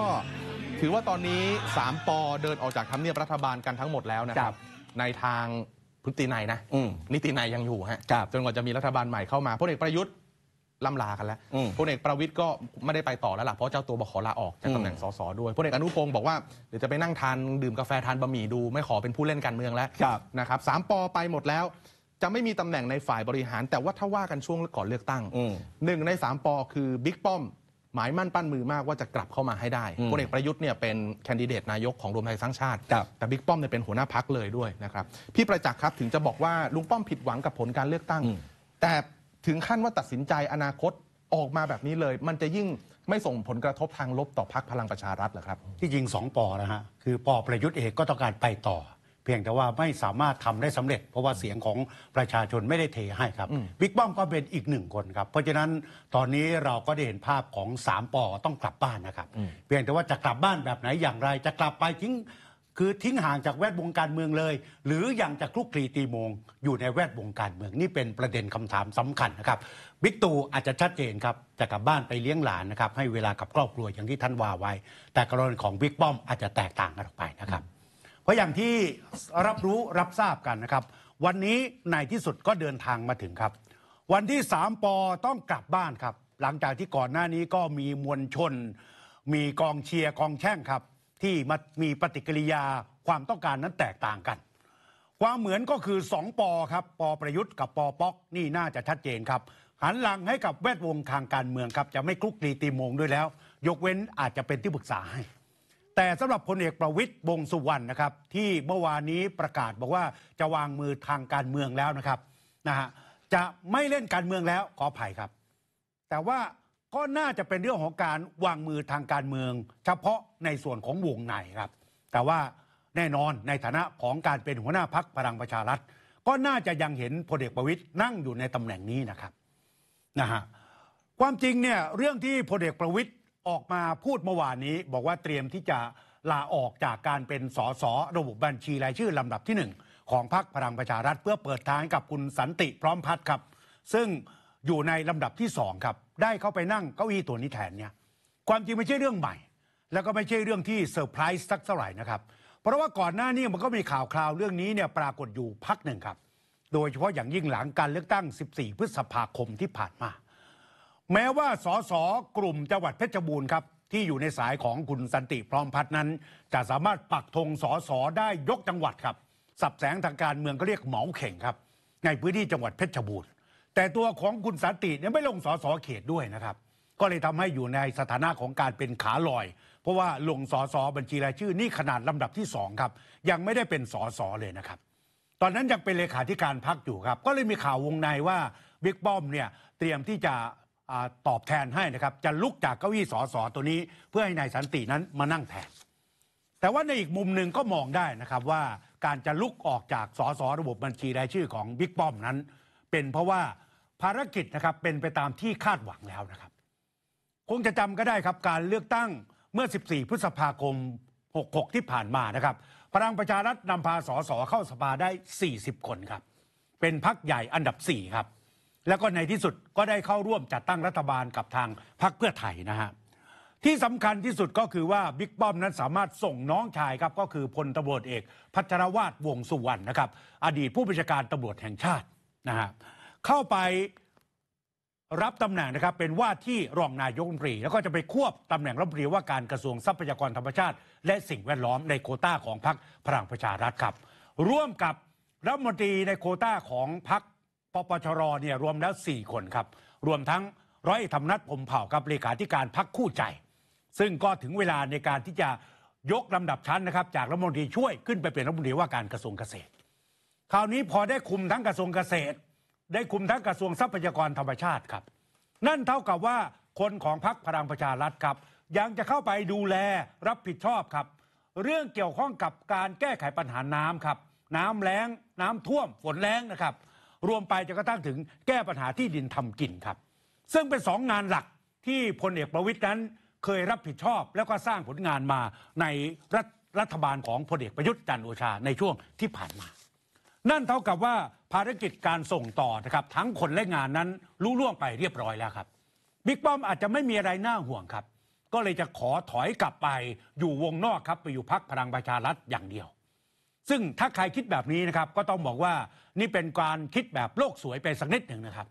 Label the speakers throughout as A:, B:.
A: ก็ถือว่าตอนนี้ 3 ปอเดินออกจากทำเนียบรัฐบาลกันทั้งหมดแล้วนะครับ ในทางพทตินัยนะ นิตินัยยังอยู่ฮะจนกว่าจะมีรัฐบาลใหม่เข้ามาพลเอกประยุทธ์ล่ำลากันแล้วพลเอกประวิทย์ก็ไม่ได้ไปต่อแล้วล่ะ เพราะเจ้าตัวบอกขอลาออกจากตำแหน่งสสด้วยพลเอกอนุพงศ์บอกว่าเดี๋ยวจะไปนั่งทาน ดื่มกาแฟทานบะหมี่ดูไม่ขอเป็นผู้เล่นการเมืองแล้วนะครับสามปอไปหมดแล้ว จะไม่มีตำแหน่งในฝ่ายบริหาร แต่ว่าถ้าว่ากันช่วงก่อนเลือกตั้งหนึ่งในสามปอคือบิ๊กป้อมหมายมั่นปั้นมือมากว่าจะกลับเข้ามาให้ได้พลเอกประยุทธ์เนี่ยเป็นแคนดิเดตนายกของรวมไทยสร้างชาติ แต่บิ๊กป้อมเนี่ยเป็นหัวหน้าพักเลยด้วยนะครับ พี่ประจักษ์ครับถึงจะบอกว่าลุงป้อมผิดหวังกับผลการเลือกตั้ง แต่ถึงขั้นว่าตัดสินใจอนาคตออกมาแบบนี้เลย มันจะยิ่งไม่ส่งผลกระทบทางลบต่อพักพลังประชารัฐหรอครับ ที่ยิงสองปอนะฮะคือปอประยุทธ์เองก็ต้องการไปต่อเพียงแต่ว่าไม่สามารถทำได้สำเร็จเพราะว่าเสียงของประชาชนไม่ได้เทให้ครับบิ๊กป้อมก็เป็นอีกหนึ่งคนครับเพราะฉะนั้นตอนนี้เราก็ได้เห็นภาพของ 3 ปอต้องกลับบ้านนะครับเพียงแต่ว่าจะกลับบ้านแบบไหนอย่างไรจะกลับไปทิ้งคือทิ้งห่างจากแวดวงการเมืองเลย หรืออย่างจะคลุกคลีตีมงอยู่ในแวดวงการเมืองนี่เป็นประเด็นคำถามสำคัญนะครับ บิ๊กตู่อาจจะชัดเจนครับจะกลับบ้านไปเลี้ยงหลานนะครับให้เวลากับครอบครัวอย่างที่ท่านว่าไว้ แต่กรณีของบิ๊กป้อมอาจจะแตกต่างกันออกไปนะครับเพราะอย่างที่รับรู้รับทราบกันนะครับ วันนี้ในที่สุดก็เดินทางมาถึงครับ วันที่ 3ปอต้องกลับบ้านครับ หลังจากที่ก่อนหน้านี้ก็มีมวลชน มีกองเชียร์กองแช่งครับ ที่มีปฏิกิริยาความต้องการนั้นแตกต่างกัน ความเหมือนก็คือ 2 ปอครับปอประยุทธ์กับปอป๊อกนี่น่าจะชัดเจนครับหันหลังให้กับแวดวงทางการเมืองครับจะไม่คลุกคลีตีมงด้วยแล้ว ยกเว้นอาจจะเป็นที่ปรึกษาให้แต่สำหรับพลเอกประวิตย์วงสุวรรณนะครับที่เมื่อวานนี้ประกาศบอกว่าจะวางมือทางการเมืองแล้วนะครับนะฮะจะไม่เล่นการเมืองแล้วขออภัยครับ แต่ว่าก็น่าจะเป็นเรื่องของการวางมือทางการเมืองเฉพาะในส่วนของวงในครับแต่ว่าแน่นอนในฐานะของการเป็นหัวหน้าพักพลังประชารัฐก็น่าจะยังเห็นพลเอกประวิตย์นั่งอยู่ในตำแหน่งนี้นะครับนะฮะความจริงเนี่ยเรื่องที่พลเอกประวิตยออกมาพูดเมื่อวานนี้บอกว่าเตรียมที่จะลาออกจากการเป็นสสระบบบัญชีรายชื่อลำดับที่หนึ่งของพรรคพลังประชารัฐเพื่อเปิดทางกับคุณสันติพร้อมพัฒน์ครับ ซึ่งอยู่ในลำดับที่สองครับได้เข้าไปนั่งเก้าอี้ตัวนี้แทนเนี่ยความจริงไม่ใช่เรื่องใหม่ แล้วก็ไม่ใช่เรื่องที่เซอร์ไพรส์สักเท่าไหร่นะครับเพราะว่าก่อนหน้านี้มันก็มีข่าวคราวเรื่องนี้เนี่ยปรากฏอยู่พักหนึ่งครับ โดยเฉพาะอย่างยิ่งหลังการเลือกตั้ง 14 พฤษภาคมที่ผ่านมาแม้ว่าสสกลุ่ม จังหวัดเพชรบูรณ์ครับที่อยู่ในสายของคุณสันติพร้อมพัฒน์นั้น จะสามารถปักธงสสได้ยกจังหวัดครับสับแสงทางการเมืองก็เรียกเหมาเข่งครับในพื้นที่จังหวัดเพชรบูรณ์ แต่ตัวของคุณสันติเนี่ยไม่ลงสสเขตด้วยนะครับ ก็เลยทำให้อยู่ในสถานะของการเป็นขาลอย เพราะว่าลงสสบัญชีรายชื่อนี่ขนาดลำดับที่สองครับ ยังไม่ได้เป็นสสเลยนะครับ ตอนนั้นยังเป็นเลขาธิการพักอยู่ครับ ก็เลยมีข่าววงในว่าบิ๊กป้อมเนี่ยเตรียมที่จะตอบแทนให้นะครับจะลุกจากเก้าอี้สอสอตัวนี้ เพื่อให้นายสันตินั้นมานั่งแทน แต่ว่าในอีกมุมหนึ่งก็มองได้นะครับว่าการจะลุกออกจากสอสอระบบบัญชีรายชื่อของบิ๊กป้อมนั้น เป็นเพราะว่าภารกิจนะครับเป็นไปตามที่คาดหวังแล้วนะครับ คงจะจำก็ได้ครับการเลือกตั้งเมื่อ 14 พฤษภาคม 66 ที่ผ่านมานะครับพลังประชารัฐนำพาสอสอเข้าสภาได้ 40 คนครับ เป็นพักใหญ่อันดับ 4 ครับแล้วก็ในที่สุดก็ได้เข้าร่วมจัดตั้งรัฐบาลกับทางพรรคเพื่อไทยนะฮะที่สำคัญที่สุดก็คือว่าบิ๊กป้อมนั้นสามารถส่งน้องชายครับก็คือพลตบรวจเอกพัชรวาดวงสุวรรณนะครับ อดีตผู้บัญชาการตำรวจแห่งชาตินะฮะเข้าไปรับตำแหน่งนะครับเป็นว่าที่รองนายกรัฐมนตรีแล้วก็จะไปควบตำแหน่งรัฐมนตรี ว่า การกระทรวงทรัพยากรธรรมชาติและสิ่งแวดล้อมในโคต้าของพรรคพลังประชารัฐครับ ร่วมกับรัฐมนตรีในโคต้าของพรรคปปชรเนี่ยรวมแล้ว 4 คนครับ รวมทั้งร้อยธรรมนัฐพมเผ่ากับเลขาธิการพักคู่ใจ ซึ่งก็ถึงเวลาในการที่จะ ยกลำดับชั้นนะครับ จากรัฐมนตรีช่วยขึ้นไปเป็นรัฐมนตรีว่าการกระทรวงเกษตร คราวนี้พอได้คุมทั้งกระทรวงเกษตร ได้คุมทั้งกระทรวงทรัพยากรธรรมชาติครับ นั่นเท่ากับว่าคนของพักพลังประชารัฐครับยังจะเข้าไปดูแลรับผิดชอบครับ เรื่องเกี่ยวข้องกับการแก้ไขปัญหาน้ำครับ น้ำแล้งน้ำท่วม ฝนแล้งนะครับรวมไปจะกระทั่งถึงแก้ปัญหาที่ดินทำกินครับ ซึ่งเป็นสองงานหลักที่พลเอกประวิทย์นั้นเคยรับผิดชอบแล้วก็สร้างผลงานมาในรัฐรัฐบาลของพลเอกประยุทธ์จันโอชาในช่วงที่ผ่านมา นั่นเท่ากับว่าภารกิจการส่งต่อนะครับทั้งคนและงานนั้นรู้ล่วงไปเรียบร้อยแล้วครับบิ๊กป้อมอาจจะไม่มีอะไรน่าห่วงครับก็เลยจะขอถอยกลับไปอยู่วงนอกครับไปอยู่พักพลังประชารัฐอย่างเดียวซึ่งถ้าใครคิดแบบนี้นะครับก็ต้องบอกว่านี่เป็นการคิดแบบโลกสวยไปสักนิดหนึ่งนะครับ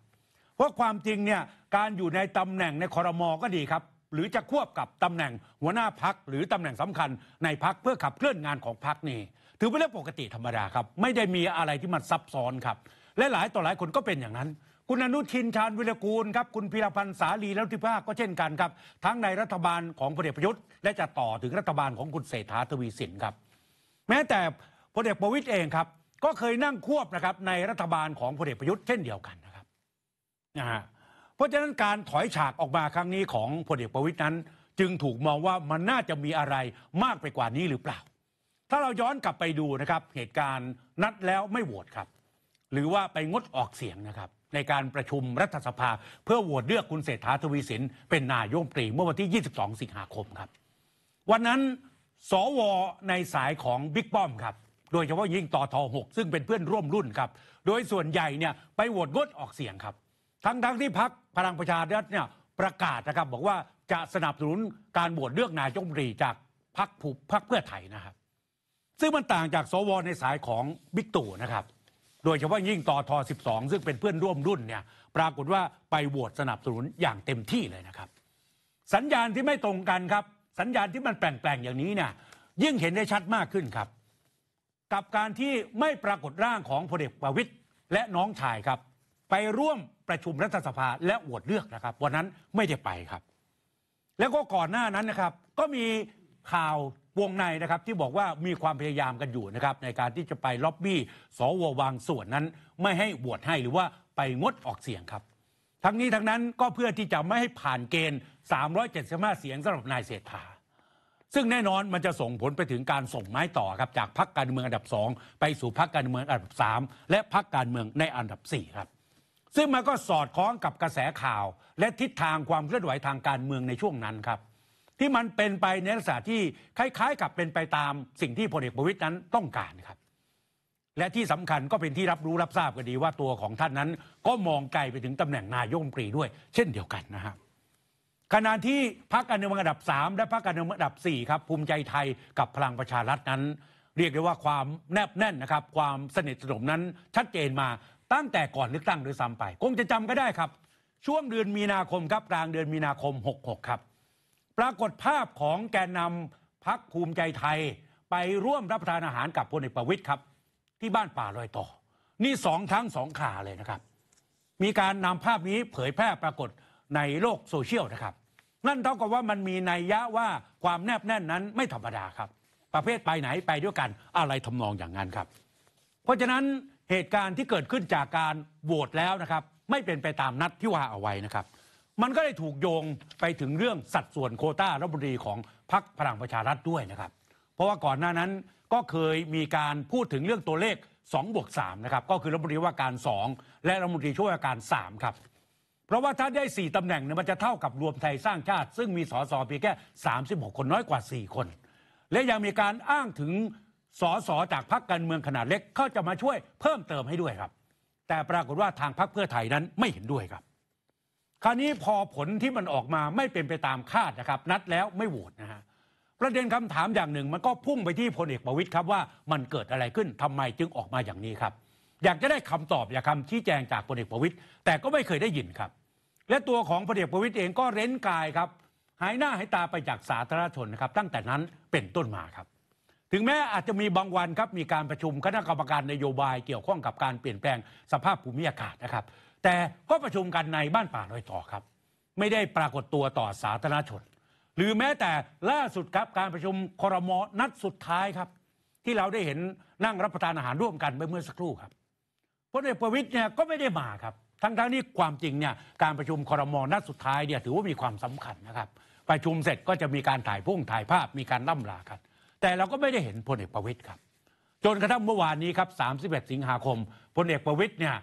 A: เพราะความจริงเนี่ยการอยู่ในตำแหน่งในคอรมอก็ดีครับหรือจะควบกับตำแหน่งหัวหน้าพักหรือตำแหน่งสำคัญในพักเพื่อขับเคลื่อนงานของพักนี่ถือเป็นเรื่องปกติธรรมดาครับไม่ได้มีอะไรที่มันซับซ้อนครับและหลายต่อหลายคนก็เป็นอย่างนั้น คุณอนุทินชาญวิรกูลครับคุณพิรพันธ์สาลีแล้วทิภาก็เช่นกันครับทั้งในรัฐบาลของพลเอกประยุทธ์ และจะต่อถึงรัฐบาลของคุณเศรษฐาทวีสินครับแม้แต่พลเอกประวิตยเองครับก็เคยนั่งควบนะครับในรัฐบาลของพลเอกประยุทธ์เช่นเดียวกันนะครับนะฮะเพราะฉะนั้นการถอยฉากออกมาครั้งนี้ของพลเอกประวิตยนั้น จึงถูกมองว่ามันน่าจะมีอะไรมากไปกว่านี้หรือเปล่า ถ้าเราย้อนกลับไปดูนะครับเหตุการณ์นัดแล้วไม่โหวตครับ หรือว่าไปงดออกเสียงนะครับ ในการประชุมรัฐสภา เพื่อโหวตเลือกคุณเศรษฐาทวีสินเป็นนายมตรีเมื่อวันที่ 22 สิงหาคมครับ วันนั้นสว ในสายของบิ๊กป้อมครับโดยเฉพาะยิ่งต่อทหกซึ่งเป็นเพื่อนร่วมรุ่นครับ โดยส่วนใหญ่เนี่ยไปโหวตงดออกเสียงครับ ทั้งทั้งที่พักพลังประชารัฐเนี่ยประกาศนะครับบอกว่าจะสนับสนุนการโหวตเลือกนายกรมรีจากพักผูกพักเพื่อไทยนะครับซึ่งมันต่างจากสวในสายของบิ๊กตู่นะครับโดยเฉพาะยิ่งต่อทอ12ซึ่งเป็นเพื่อนร่วมรุ่นเนี่ยปรากฏว่าไปโหวตสนับสนุนอย่างเต็มที่เลยนะครับ สัญญาณที่ไม่ตรงกันครับ สัญญาณที่มันแปลงๆอย่างนี้เนี่ยยิ่งเห็นได้ชัดมากขึ้นครับกับการที่ไม่ปรากฏร่างของพลเอกประวิตยและน้องชายครับไปร่วมประชุมรัฐสภาและโหวตเลือกนะครับวันนั้นไม่ได้ไปครับ แล้วก็ก่อนหน้านั้นนะครับก็มีข่าววงในนะครับที่บอกว่ามีความพยายามกันอยู่นะครับในการที่จะไปล็อบบี้สววางส่วนนั้น ไม่ให้โหวตให้หรือว่าไปงดออกเสียงครับ ทั้งนี้ทั้งนั้นก็เพื่อที่จะไม่ให้ผ่านเกณฑ์375เสียงสำหรับนายเศรษฐาซึ่งแน่นอนมันจะส่งผลไปถึงการส่งไม้ต่อครับจากพรรคการเมืองอันดับ 2 ไปสู่พรรคการเมืองอันดับ 3 และพรรคการเมืองในอันดับ 4 ครับ ซึ่งมันก็สอดคล้องกับกระแสข่าว และทิศทางความเคลื่อนไหวทางการเมืองในช่วงนั้นครับ ที่มันเป็นไปในลักษณะที่คล้าย ๆกับเป็นไปตามสิ่งที่พลเอกประวิตยนั้นต้องการครับ และที่สำคัญก็เป็นที่รับรู้รับทราบกันดีว่าตัวของท่านนั้นก็มองไกลไปถึงตำแหน่งนายกรัฐมนตรีด้วยเช่นเดียวกันนะครับขณะที่พรรคการเมืองอันดับ 3 และพรรคการเมืองอันดับ 4 ครับ ภูมิใจไทยกับพลังประชารัฐนั้น เรียกได้ว่าความแนบแน่นนะครับ ความสนิทสนมนั้นชัดเจนมาตั้งแต่ก่อนเลือกตั้งโดยซ้ำไปคงจะจำก็ได้ครับ ช่วงเดือนมีนาคมครับกลางเดือนมีนาคม66ครับ ปรากฏภาพของแกนนำพักภูมิใจไทยไปร่วมรับประทานอาหารกับพลเอกประวิตยครับ ที่บ้านป่าลอยต่อนี่สองทั้งสองขาเลยนะครับ มีการนำภาพนี้เผยแพร่ปรากฏในโลกโซเชียลนะครับนั่นเท่ากับว่ามันมีนัยยะว่าความแนบแน่นนั้นไม่ธรรมดาครับ ประเภทไปไหนไปด้วยกันอะไรทำนองอย่างนั้นครับ เพราะฉะนั้นเหตุการณ์ที่เกิดขึ้นจากการโหวตแล้วนะครับ ไม่เป็นไปตามนัดที่ว่าเอาไว้นะครับ มันก็ได้ถูกโยงไปถึงเรื่องสัดส่วนโคต้ารัฐบุรีของพรรคพลังประชารัฐด้วยนะครับ เพราะว่าก่อนหน้านั้นก็เคยมีการพูดถึงเรื่องตัวเลข2บวก3นะครับก็คือรัฐมนตรีว่าการ 2 และรัฐมนตรีช่วยว่าการ3ครับเพราะว่าถ้าได้สี่ตำแหน่งเนี่ยมันจะเท่ากับรวมไทยสร้างชาติ ซึ่งมีสสเพียงแค่ 36 คนน้อยกว่า 4 คน และยังมีการอ้างถึงสสจากพรรคการเมืองขนาดเล็ก เขาจะมาช่วยเพิ่มเติมให้ด้วยครับ แต่ปรากฏว่าทางพรรคเพื่อไทยนั้นไม่เห็นด้วยครับ คราวนี้พอผลที่มันออกมาไม่เป็นไปตามคาดนะครับ นัดแล้วไม่โหวตนะฮะประเด็นคำถามอย่างหนึ่งมันก็พุ่งไปที่พลเอกประวิตยครับว่ามันเกิดอะไรขึ้นทำไมจึงออกมาอย่างนี้ครับอยากจะได้คำตอบอยากคำชี้แจงจากพลเอกประวิตยแต่ก็ไม่เคยได้ยินครับ และตัวของพลเอกประวิตยเองก็เร้นกายครับหายหน้าหายตาไปจากสาธารณชนนะครับตั้งแต่นั้นเป็นต้นมาครับ ถึงแม้อาจจะมีบางวันครับมีการประชุมคณะกรรมการนโยบายเกี่ยวข้องกับการเปลี่ยนแปลงสภาพภูมิอากาศนะครับแต่ก็ประชุมกันในบ้านป่าลอยต่อครับ ไม่ได้ปรากฏตัวต่อสาธารณชน หรือแม้แต่ล่าสุดครับการประชุมครมนัดสุดท้ายครับที่เราได้เห็นนั่งรับประทานอาหารร่วมกันไปเมื่อสักครู่ครับพลเอกประวิตยเนี่ยก็ไม่ได้มาครับ ทั้งๆงนี้ความจริงเนี่ยการประชุมคอรมอนัดสุดท้ายเนี่ยถือว่ามีความสำคัญนะครับ ประชุมเสร็จก็จะมีการถ่ายพุ่งถ่ายภาพมีการล่ำลากันแต่เราก็ไม่ได้เห็นพลเอกประวิตยครับจนกระทั่งเมื่อวานนี้ครับ 31 สิงหาคมพลเอกประวิตยเนี่ย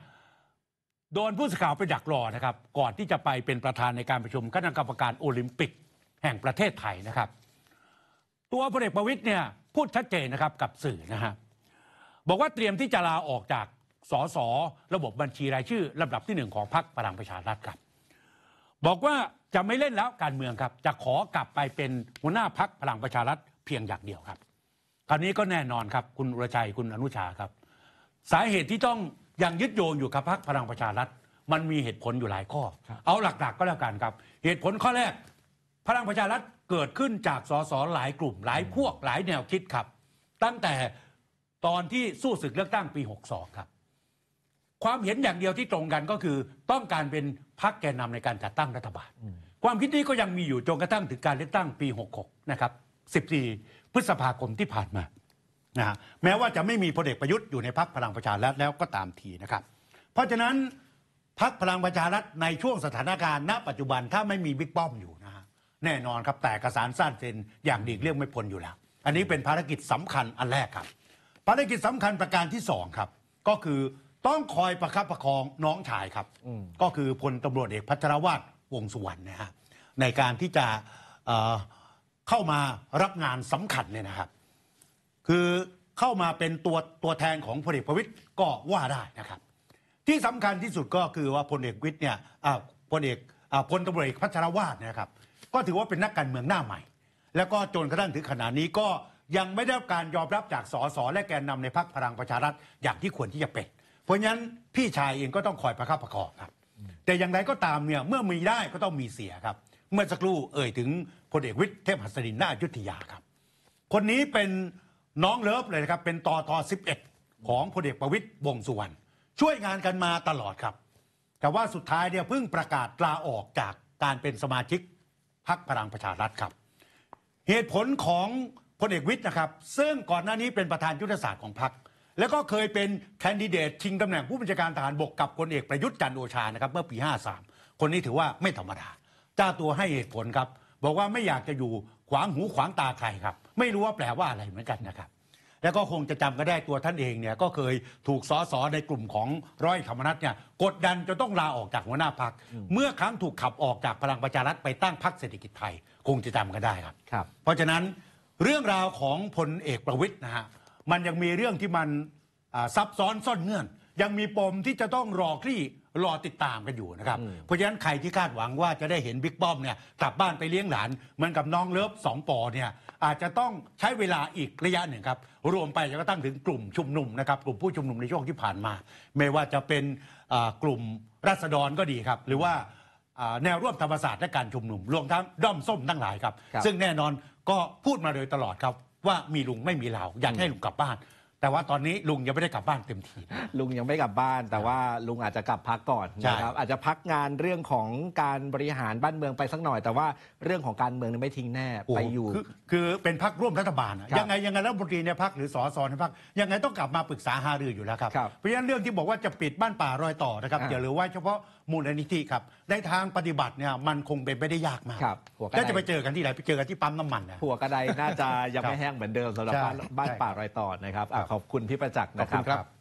A: โดนผู้สื่อข่าวไปดักรอนะครับก่อนที่จะไปเป็นประธานในการประชุมคณะกรรมการโอลิมปิกแห่งประเทศไทยนะครับ ตัวพลเอกประวิตยเนี่ยพูดชัดเจนนะครับกับสื่อนะฮะบอกว่าเตรียมที่จะลาออกจากสสระบบบัญชีรายชื่อลำดับที่หนึ่งของพรรคพลังประชารัฐครับ บอกว่าจะไม่เล่นแล้วการเมืองครับ จะขอกลับไปเป็นหัวหน้าพรรคพลังประชารัฐเพียงอย่างเดียวครับ คราวนี้ก็แน่นอนครับคุณรชัยคุณอนุชาครับ สาเหตุที่ต้องยังยึดโยงอยู่กับพรรคพลังประชารัฐ มันมีเหตุผลอยู่หลายข้อ เอาหลัก ๆก็แล้วกันครับ เหตุผลข้อแรกพลังประชารัฐเกิดขึ้นจากสสหลายกลุ่มหลายพวกหลายแนวคิดครับ ตั้งแต่ตอนที่สู้ศึกเลือกตั้งปี62ครับความเห็นอย่างเดียวที่ตรงกันก็คือต้องการเป็นพรรคแกนนาในการจัดตั้งรัฐบาลความคิดนี้ก็ยังมีอยู่จนกระทั่งถึงการเลือกตั้งปี 66นะครับ14พฤษภาคมที่ผ่านมานะฮะแม้ว่าจะไม่มีพลเอกประยุทธ์อยู่ในพรรคพลังประชารัฐแล้วก็ตามทีนะครับ เพราะฉะนั้น พรรคพลังประชารัฐ ในช่วงสถานการณ์ณปัจจุบัน ถ้าไม่มีบิ๊กป้อมอยู่นะฮะแน่นอนครับแต่กระสานสั้นเซนอย่างดีเรื่องไม่พ้นอยู่แล้ว อันนี้เป็นภารกิจสำคัญอันแรกครับ ภารกิจสำคัญประการที่2ครับก็คือต้องคอยประคับประคองน้องชายครับ ก็คือพลตำรวจเอกพัชรวาทวงสุวรรณนะฮะในการที่จะเเข้ามารับงานสำคัญเนี่ยนะครับ คือเข้ามาเป็นตัวตัวแทนของพลเอกประวิตยก็ว่าได้นะครับ ที่สำคัญที่สุดก็คือว่าพลเอกวิทย์เนี่ยพลเอกอพลตำรวจเอกพัชรวาทนะครับ ก็ถือว่าเป็นนักการเมืองหน้าใหม่ แล้วก็จนกระทั่งถึงขณะนี้ก็ยังไม่ได้รับการยอมรับจากสสและแกนนำในพักพลังประชารัฐอย่างที่ควรที่จะเป็นพราะฉะนั้นพี่ชายเองก็ต้องคอยประคับประคองครับ แต่อย่างไรก็ตามเนี่ยเมื่อมีได้ก็ต้องมีเสียครับเมื่อสักครู่เอ่ยถึงพลเอกวิทย์เทพหัสดินนาจุตธยาครับคนนี้เป็นน้องเลิฟเลยครับเป็นตอทอ11 ของพลเอกประวิทย์วงสุวรรณช่วยงานกันมาตลอดครับ แต่ว่าสุดท้ายเนี่ยเพิ่งประกาศลาออกจากการเป็นสมาชิกพรรคพลังประชารัฐครับ เหตุผลของพลเอกวิทย์นะครับ ซึ่งก่อนหน้านี้เป็นประธานยุทธศาสตร์ของพรรคแล้วก็เคยเป็นแคนดิเดต ชิงตำแหน่งผู้บัญชาการทหารบกกับพลเอกประยุทธ์จันโอชานะครับ เมื่อปี 53 คนนี้ถือว่าไม่ธรรมดาจ้าตัวให้เหตุผลครับ บอกว่าไม่อยากจะอยู่ขวางหูขวางตาใครครับ ไม่รู้ว่าแปลว่าอะไรเหมือนกันนะครับ แล้วก็คงจะจำก็ได้ตัวท่านเองเนี่ยก็เคยถูกสอสอในกลุ่มของร้อยธรรมนัฐเนี่ยกดดันจะต้องลาออกจากหัวหน้าพักเมื่อครั้งถูกขับออกจากพลังประชารัฐไปตั้งพักเศรษฐกิจไทยคงจะจำก็ได้ครับครับ เพราะฉะนั้น เรื่องราวของพลเอกประวิทย์นะฮะมันยังมีเรื่องที่มันซับซ้อนซ่อนเงื่อน ยังมีปมที่จะต้องรอคลี่รอติดตามกันอยู่นะครับเพราะฉะนั้นใครที่คาดหวังว่าจะได้เห็นบิ๊กป้อมเนี่ยกลับบ้านไปเลี้ยงหลานเหมือนกับน้องเลิฟสองปอเนี่ยอาจจะต้องใช้เวลาอีกระยะหนึ่งครับรวมไปจวก็ตั้งถึงกลุ่มชุมนุมนะครับกลุ่มผู้ชุมนุมในช่วงที่ผ่านมา ไม่ว่าจะเป็นกลุ่มรัษฎรก็ดีครับ หรือว่าแนวร่วมธรรมศาสตร์และการชุมนุมรวมทั้งด้อมส้มทั้งหลายครับ ซึ่งแน่นอนก็พูดมาโดยตลอดครับว่ามีลุงไม่มีเราอยากให้ลุงกลับบ้าน แต่ว่าตอนนี้ลุงยังไม่ได้กลับบ้าน เต็มทีลุงยังไม่กลับบ้านแต่ว่าลุงอาจจะกลับพักก่อนใช่นะครับอาจจะพักงานเรื่องของการบริหารบ้านเมืองไปสักหน่อยแต่ว่าเรื่องของการเมืองไม่ทิ้งแน่ไปอยู่คืคือเป็นพักร่วมรัฐบาลยังไงยังไงรัฐมนตรีในพักหรือสอสอในพักยังไงต้องกลับมาปรึกษาหารืออยู่แล้วครับ เพราะฉะนั้นเรื่องที่บอกว่าจะปิดบ้านป่ารอยต่อนะครับอย่าลืมว่าเฉพาะมูลนิธิครับในทางปฏิบัติเนี่ยมันคงเป็นไม่ได้ยากมาก ครับหัวกระ้ไดจะไปเจอกันที่ไหนไปเจอกันที่ปั๊มน้ำมันนะหัวกระไดน่าจะยังไม่แห้งเหมือนเดิมสำหรับบ้านบ้านป่ารอยต่อนะครับขอบคุณพี่ประจักษ์นะครับ